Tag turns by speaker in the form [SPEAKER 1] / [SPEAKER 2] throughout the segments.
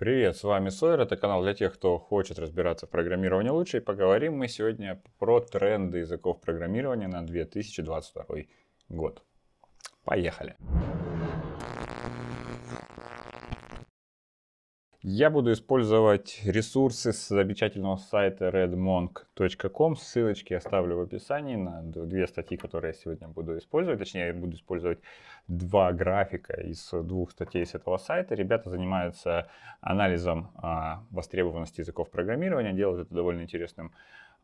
[SPEAKER 1] Привет, с вами Сойер, это канал для тех, кто хочет разбираться в программировании лучше, и поговорим мы сегодня про тренды языков программирования на 2022 год. Поехали! Поехали! Я буду использовать ресурсы с замечательного сайта redmonk.com. Ссылочки оставлю в описании на две статьи, которые я сегодня буду использовать. Точнее, я буду использовать два графика из двух статей с этого сайта. Ребята занимаются анализом а, востребованности языков программирования, делают это довольно интересным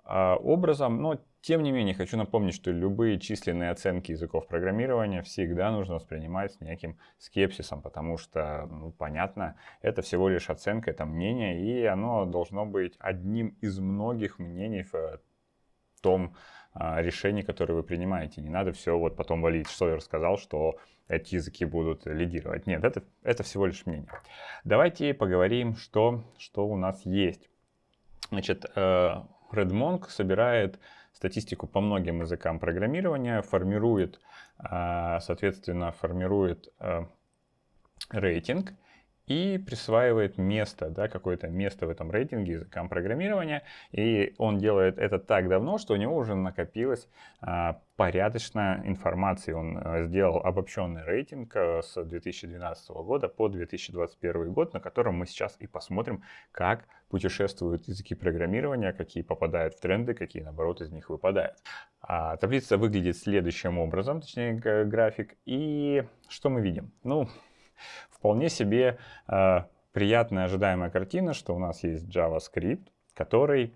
[SPEAKER 1] а, образом. Но, тем не менее, хочу напомнить, что любые численные оценки языков программирования всегда нужно воспринимать с неким скепсисом, потому что, ну, понятно, это всего лишь оценка, это мнение, и оно должно быть одним из многих мнений в э, том а, решении, которое вы принимаете. Не надо все вот потом валить, что я рассказал, что эти языки будут лидировать. Нет, это, это всего лишь мнение. Давайте поговорим, что, что у нас есть. Значит, э, RedMonk собирает статистику по многим языкам программирования, формирует, а, соответственно, формирует э, рейтинг и присваивает место, да, какое-то место в этом рейтинге языкам программирования. И он делает это так давно, что у него уже накопилось а, порядочно информации. Он э, сделал обобщенный рейтинг э, с 2012 года по 2021 год, на котором мы сейчас и посмотрим, как путешествуют языки программирования, какие попадают в тренды, какие, наоборот, из них выпадают. А, таблица выглядит следующим образом, точнее график. И что мы видим? Ну, вполне себе э, приятная ожидаемая картина, что у нас есть JavaScript, который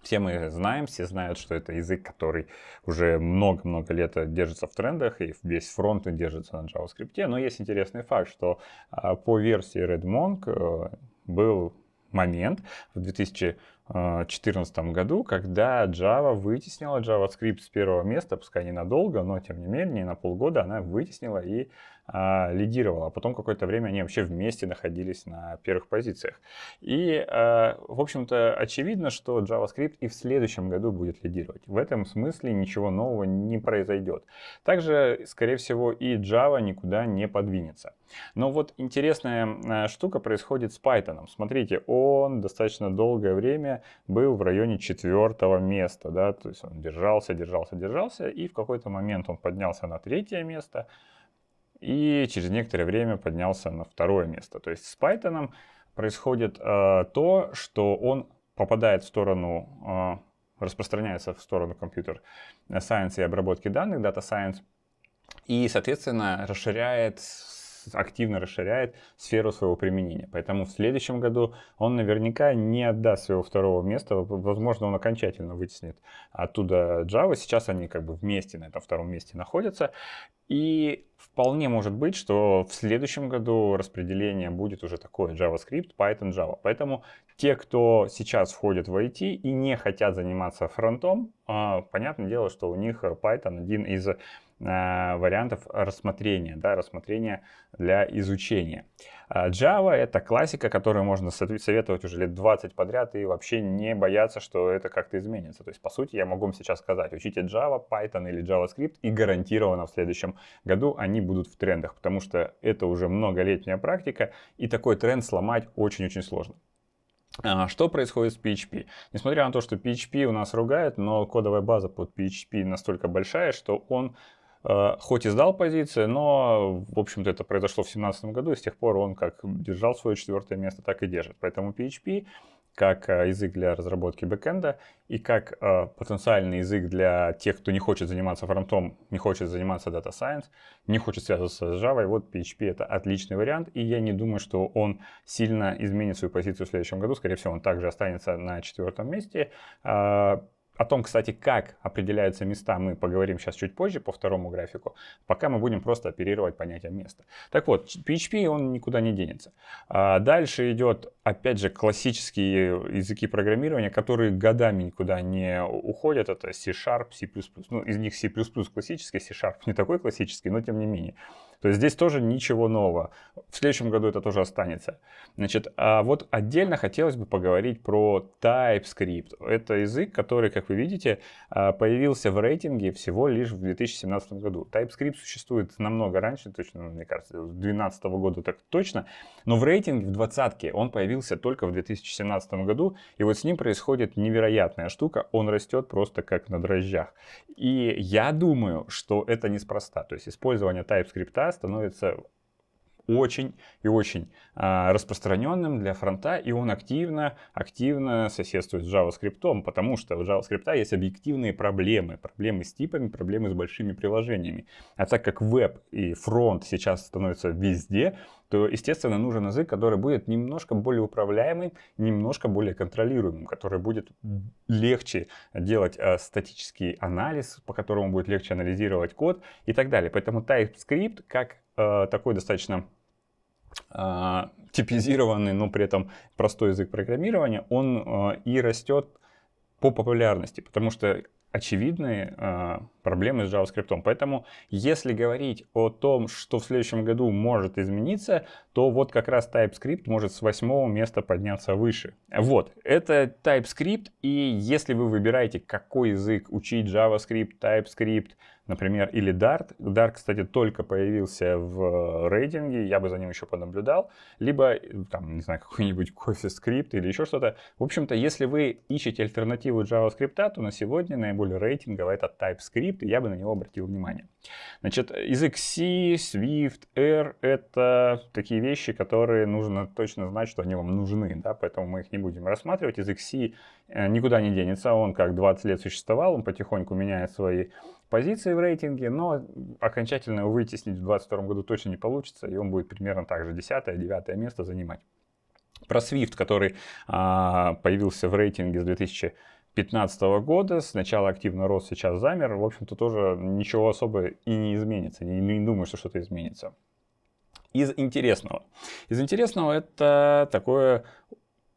[SPEAKER 1] все мы знаем, все знают, что это язык, который уже много-много лет держится в трендах, и весь фронт держится на JavaScript. Но есть интересный факт, что э, по версии Redmonk э, был момент в 2014 э, году, когда Java вытеснила JavaScript с первого места, пускай ненадолго, но тем не менее на полгода она вытеснила и а, лидировал, а потом какое-то время они вообще вместе находились на первых позициях. И, а, в общем-то, очевидно, что JavaScript и в следующем году будет лидировать. В этом смысле ничего нового не произойдет. Также, скорее всего, и Java никуда не подвинется. Но вот интересная а, штука происходит с Python. Смотрите, он достаточно долгое время был в районе четвертого места, да, то есть он держался, держался, держался, и в какой-то момент он поднялся на третье место, и через некоторое время поднялся на второе место. То есть с Python происходит э, то, что он попадает в сторону, э, распространяется в сторону компьютер э, Science и обработки данных, Data Science, и, соответственно, расширяет активно расширяет сферу своего применения. Поэтому в следующем году он наверняка не отдаст своего второго места. Возможно, он окончательно вытеснит оттуда Java. Сейчас они как бы вместе на этом втором месте находятся. И вполне может быть, что в следующем году распределение будет уже такое JavaScript, Python, Java. Поэтому те, кто сейчас входит в IT и не хотят заниматься фронтом, а, понятное дело, что у них Python один из Э, вариантов рассмотрения, да, рассмотрения для изучения. А Java — это классика, которую можно советовать уже лет 20 подряд и вообще не бояться, что это как-то изменится. То есть, по сути, я могу вам сейчас сказать, учите Java, Python или JavaScript, и гарантированно в следующем году они будут в трендах, потому что это уже многолетняя практика, и такой тренд сломать очень-очень сложно. А что происходит с PHP? Несмотря на то, что PHP у нас ругает, но кодовая база под PHP настолько большая, что он Э, хоть и сдал позиции, но, в общем-то, это произошло в 2017 году, и с тех пор он как держал свое четвертое место, так и держит. Поэтому PHP как э, язык для разработки бэкенда и как э, потенциальный язык для тех, кто не хочет заниматься фронтом, не хочет заниматься Data Science, не хочет связываться с Java. и Вот PHP — это отличный вариант, и я не думаю, что он сильно изменит свою позицию в следующем году. Скорее всего, он также останется на четвертом месте. О том, кстати, как определяются места, мы поговорим сейчас чуть позже по второму графику, пока мы будем просто оперировать понятием места. Так вот, PHP, он никуда не денется. А дальше идет, опять же, классические языки программирования, которые годами никуда не уходят. Это C-Sharp, C++. Ну, из них C++ классический, C-Sharp не такой классический, но тем не менее. То есть здесь тоже ничего нового. В следующем году это тоже останется. Значит, а вот отдельно хотелось бы поговорить про TypeScript. Это язык, который, как вы видите, а, появился в рейтинге всего лишь в 2017 году. TypeScript существует намного раньше, точно, ну, мне кажется, с 2012 года так точно, но в рейтинге в двадцатке он появился только в 2017 году, и вот с ним происходит невероятная штука, он растет просто как на дрожжах. И я думаю, что это неспроста, то есть использование TypeScript становится очень и очень а, распространенным для фронта, и он активно, активно соседствует с JavaScript, потому что у JavaScript есть объективные проблемы, проблемы с типами, проблемы с большими приложениями. А так как веб и фронт сейчас становятся везде, то, естественно, нужен язык, который будет немножко более управляемый, немножко более контролируемым, который будет легче делать э, статический анализ, по которому будет легче анализировать код и так далее. Поэтому TypeScript, как э, такой достаточно а, типизированный, но при этом простой язык программирования, он а, и растет по популярности, потому что очевидные а, проблемы с JavaScript. Поэтому, если говорить о том, что в следующем году может измениться, то вот как раз TypeScript может с восьмого места подняться выше. Вот, это TypeScript, и если вы выбираете, какой язык учить JavaScript, TypeScript, например, или Dart. Dart, кстати, только появился в э, рейтинге, я бы за ним еще понаблюдал. Либо, э, там, не знаю, какой-нибудь CoffeeScript или еще что-то. В общем-то, если вы ищете альтернативу JavaScript, то на сегодня наиболее рейтинговый это TypeScript, и я бы на него обратил внимание. Значит, язык C, Swift, R — это такие вещи, которые нужно точно знать, что они вам нужны, да, поэтому мы их не будем рассматривать. Язык C э, никуда не денется, он как 20 лет существовал, он потихоньку меняет свои позиции в рейтинге, но окончательно его вытеснить в 2022 году точно не получится, и он будет примерно так же 10-9 место занимать. Про Swift, который а, появился в рейтинге с 2000 2015 года, сначала активно рос, сейчас замер, в общем-то тоже ничего особо и не изменится, не, не думаю, что что-то изменится. Из интересного. Из интересного это такое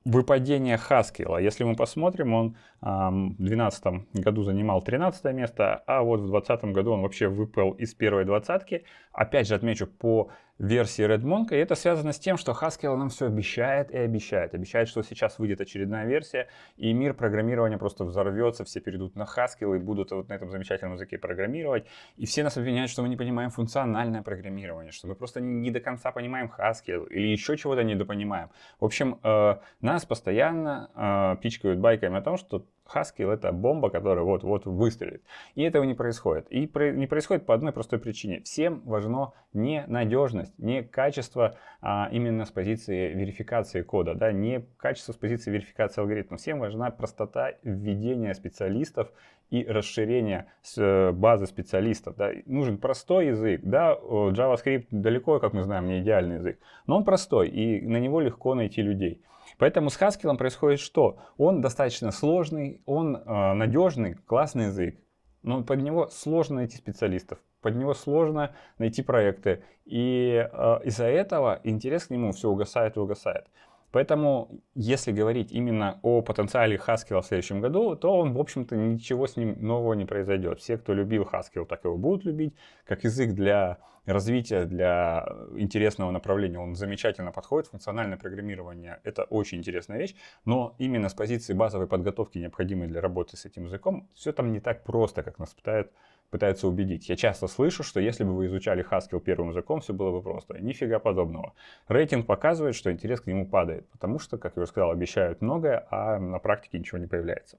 [SPEAKER 1] выпадение Хаскила. Если мы посмотрим, он э, в 2012 году занимал 13 место, а вот в 2020 году он вообще выпал из первой двадцатки. Опять же отмечу, по версии Redmonk, и это связано с тем, что Haskell нам все обещает и обещает. Обещает, что сейчас выйдет очередная версия, и мир программирования просто взорвется, все перейдут на Haskell и будут вот на этом замечательном языке программировать. И все нас обвиняют, что мы не понимаем функциональное программирование, что мы просто не до конца понимаем Haskell или еще чего-то недопонимаем. В общем, э, нас постоянно э, пичкают байками о том, что Haskell — это бомба, которая вот-вот выстрелит. И этого не происходит. И про не происходит по одной простой причине. Всем важно не надежность, не качество а, именно с позиции верификации кода, да, не качество с позиции верификации алгоритма. Всем важна простота введения специалистов и расширение э, базы специалистов. Да. Нужен простой язык. Да, JavaScript далеко, как мы знаем, не идеальный язык, но он простой, и на него легко найти людей. Поэтому с Haskell происходит что? Он достаточно сложный, он э, надежный, классный язык, но под него сложно найти специалистов, под него сложно найти проекты. И э, из-за этого интерес к нему все угасает и угасает. Поэтому, если говорить именно о потенциале Haskell в следующем году, то он, в общем-то, ничего с ним нового не произойдет. Все, кто любил Haskell, так его будут любить. Как язык для развития, для интересного направления, он замечательно подходит. Функциональное программирование — это очень интересная вещь. Но именно с позиции базовой подготовки, необходимой для работы с этим языком, все там не так просто, как нас пытают пытается убедить. Я часто слышу, что если бы вы изучали Haskell первым языком, все было бы просто. Нифига подобного. Рейтинг показывает, что интерес к нему падает, потому что, как я уже сказал, обещают многое, а на практике ничего не появляется.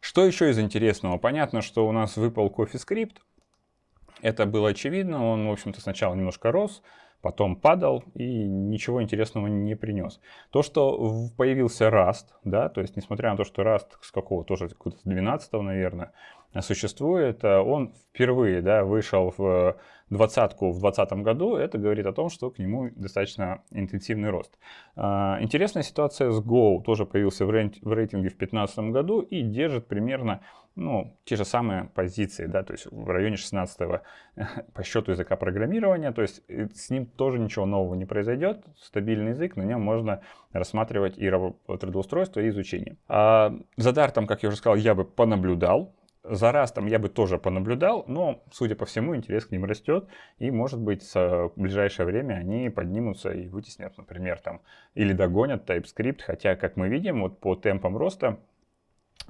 [SPEAKER 1] Что еще из интересного? Понятно, что у нас выпал кофе Это было очевидно, он, в общем-то, сначала немножко рос, потом падал и ничего интересного не принес. То, что появился Rust, да, то есть несмотря на то, что Rust с какого тоже, с 12 наверное, существует, э, он впервые да, вышел в двадцатку в двадцатом году, это говорит о том, что к нему достаточно интенсивный рост. А, интересная ситуация с Go, тоже появился в рейтинге в пятнадцатом году и держит примерно ну, те же самые позиции, да, то есть в районе 16 э, по счету языка программирования, то есть э, с ним тоже ничего нового не произойдет, стабильный язык, на нем можно рассматривать и трудоустройство, и изучение. А за Дартом, как я уже сказал, я бы понаблюдал, за раз там я бы тоже понаблюдал, но, судя по всему, интерес к ним растет, и, может быть, в ближайшее время они поднимутся и вытеснят, например, там, или догонят TypeScript, хотя, как мы видим, вот по темпам роста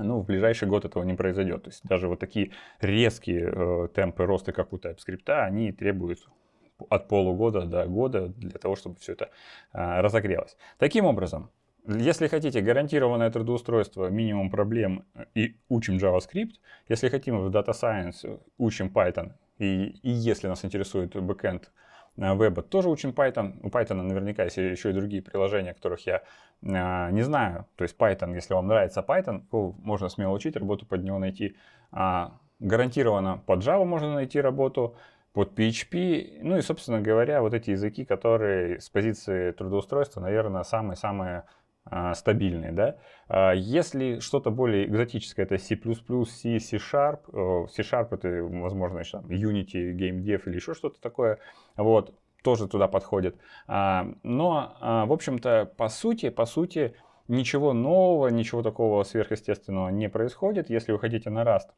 [SPEAKER 1] ну, в ближайший год этого не произойдет. То есть даже вот такие резкие э, темпы роста, как у TypeScript, они требуют от полугода до года для того, чтобы все это э, разогрелось. Таким образом, если хотите гарантированное трудоустройство, минимум проблем э, и учим JavaScript, если хотим в Data Science, учим Python, и, и если нас интересует бэкэнд, Э, веба тоже учим Python. У Python наверняка есть еще и другие приложения, которых я э, не знаю. То есть Python, если вам нравится Python, можно смело учить, работу под него найти. А, гарантированно под Java можно найти работу, под PHP. Ну и, собственно говоря, вот эти языки, которые с позиции трудоустройства, наверное, самые-самые а, стабильные. Да? А, если что-то более экзотическое, это C++, C, C-Sharp, э, C-Sharp это, возможно, еще там Unity, GameDev или еще что-то такое, вот, тоже туда подходит. А, но, в общем-то, по сути, по сути, ничего нового, ничего такого сверхъестественного не происходит. Если вы хотите на Rust,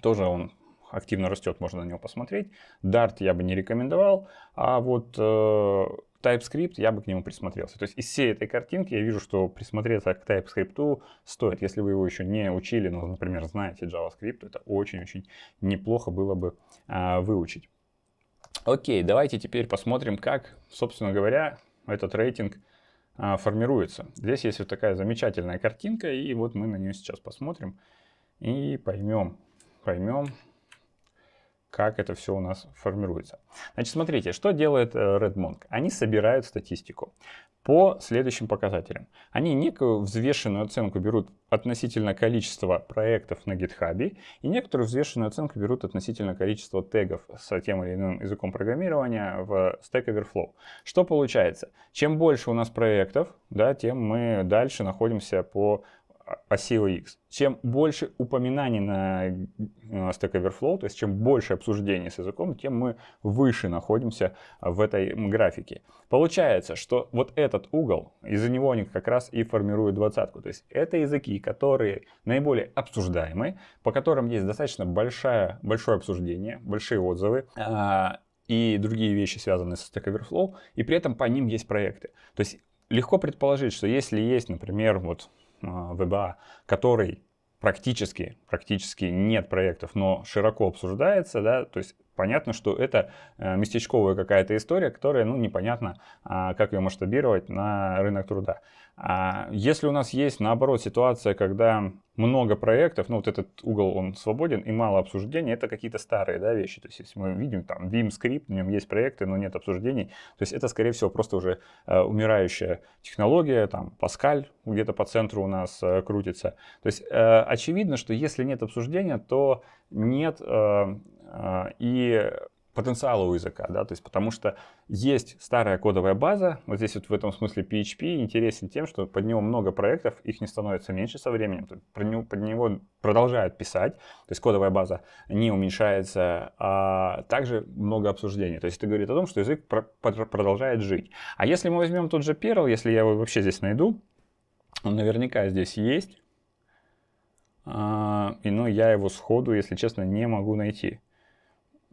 [SPEAKER 1] тоже он активно растет, можно на него посмотреть. Dart я бы не рекомендовал, а вот э, TypeScript, я бы к нему присмотрелся. То есть из всей этой картинки я вижу, что присмотреться к TypeScript стоит. Если вы его еще не учили, но, ну, например, знаете JavaScript, то это очень-очень неплохо было бы а, выучить. Окей, давайте теперь посмотрим, как, собственно говоря, этот рейтинг а, формируется. Здесь есть вот такая замечательная картинка, и вот мы на нее сейчас посмотрим и поймем, поймем, как это все у нас формируется. Значит, смотрите, что делает э, Redmonk? Они собирают статистику по следующим показателям. Они некую взвешенную оценку берут относительно количества проектов на GitHub, и некоторую взвешенную оценку берут относительно количества тегов с тем или иным языком программирования в Stack Overflow. Что получается? Чем больше у нас проектов, да, тем мы дальше находимся по оси UX. Чем больше упоминаний на Stack э, Overflow, то есть чем больше обсуждений с языком, тем мы выше находимся в этой графике. Получается, что вот этот угол, из-за него они как раз и формируют двадцатку. То есть это языки, которые наиболее обсуждаемы, по которым есть достаточно большая, большое обсуждение, большие отзывы, а, и другие вещи, связанные с Stack Overflow, и при этом по ним есть проекты. То есть легко предположить, что если есть, например, вот Э, ВБА, который практически, практически нет проектов, но широко обсуждается, да, то есть Понятно, что это э, местечковая какая-то история, которая, ну, непонятно, а, как ее масштабировать на рынок труда. А если у нас есть, наоборот, ситуация, когда много проектов, ну, вот этот угол, он свободен и мало обсуждений, это какие-то старые, да, вещи. То есть, если мы видим там Vim скрипт, в нем есть проекты, но нет обсуждений, то есть это, скорее всего, просто уже э, умирающая технология, там, Pascal где-то по центру у нас э, крутится. То есть, очевидно, что если нет обсуждения, то нет а, и потенциала у языка, да, то есть потому что есть старая кодовая база, вот здесь вот в этом смысле PHP интересен тем, что под него много проектов, их не становится меньше со временем, под него, под него продолжают писать, то есть кодовая база не уменьшается, а также много обсуждений, то есть это говорит о том, что язык про про продолжает жить. А если мы возьмем тот же Perl, если я его вообще здесь найду, он наверняка здесь есть, а, и, ну, я его сходу, если честно, не могу найти.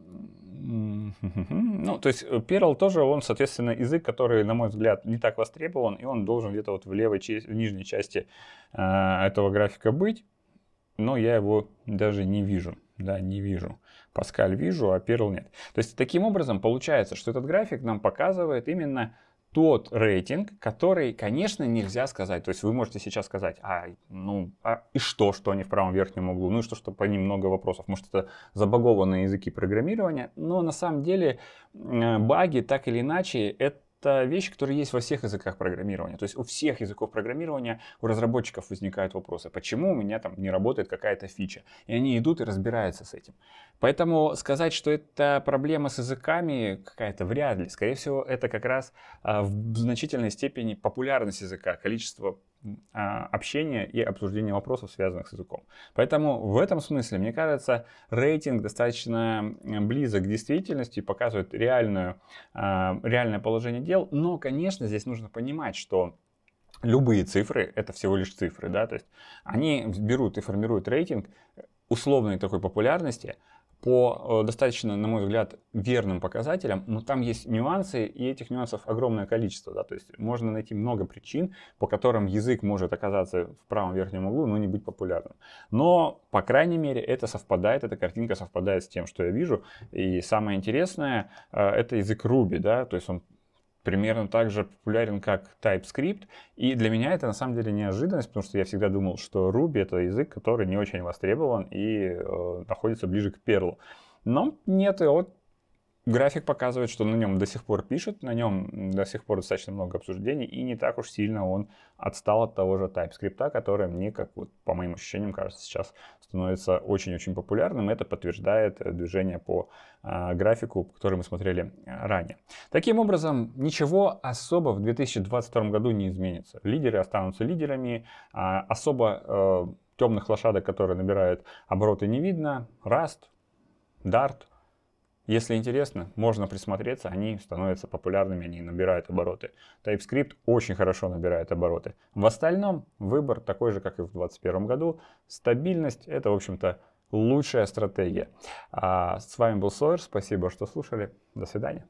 [SPEAKER 1] Ну, то есть Perl э, тоже, он, соответственно, язык, который, на мой взгляд, не так востребован, и он должен где-то вот в левой, в нижней части э, этого графика быть, но я его даже не вижу, да, не вижу. Паскаль вижу, а Perl нет. То есть таким образом получается, что этот график нам показывает именно тот рейтинг, который, конечно, нельзя сказать. То есть вы можете сейчас сказать, а, ну, а и что, что они в правом верхнем углу, ну и что, что по ним много вопросов. Может, это забагованные языки программирования, но на самом деле баги, так или иначе, это это вещи, которые есть во всех языках программирования. То есть у всех языков программирования у разработчиков возникают вопросы, почему у меня там не работает какая-то фича. И они идут и разбираются с этим. Поэтому сказать, что это проблема с языками какая-то, вряд ли. Скорее всего, это как раз а, в значительной степени популярность языка, количество а, общения и обсуждения вопросов, связанных с языком. Поэтому в этом смысле, мне кажется, рейтинг достаточно близок к действительности, показывает реальную, а, реальное положение дел. Но, конечно, здесь нужно понимать, что любые цифры, это всего лишь цифры, да, то есть они берут и формируют рейтинг условной такой популярности, по э, достаточно, на мой взгляд, верным показателям, но там есть нюансы, и этих нюансов огромное количество. Да? То есть можно найти много причин, по которым язык может оказаться в правом верхнем углу, но не быть популярным. Но, по крайней мере, это совпадает, эта картинка совпадает с тем, что я вижу. И самое интересное, э, это язык Ruby. Да? То есть он примерно так же популярен, как TypeScript. И для меня это на самом деле неожиданность, потому что я всегда думал, что Ruby — это язык, который не очень востребован и э, находится ближе к Perl. Но нет, вот График показывает, что на нем до сих пор пишут, на нем до сих пор достаточно много обсуждений, и не так уж сильно он отстал от того же TypeScript, который мне, как вот, по моим ощущениям, кажется, сейчас становится очень-очень популярным. Это подтверждает э, движение по э, графику, который мы смотрели э, ранее. Таким образом, ничего особо в 2022 году не изменится. Лидеры останутся лидерами, э, особо э, темных лошадок, которые набирают обороты, не видно. Rust, Dart, если интересно, можно присмотреться, они становятся популярными, они набирают обороты. TypeScript очень хорошо набирает обороты. В остальном выбор такой же, как и в 2021 году. Стабильность — это, в общем-то, лучшая стратегия. А с вами был Сойер, спасибо, что слушали. До свидания.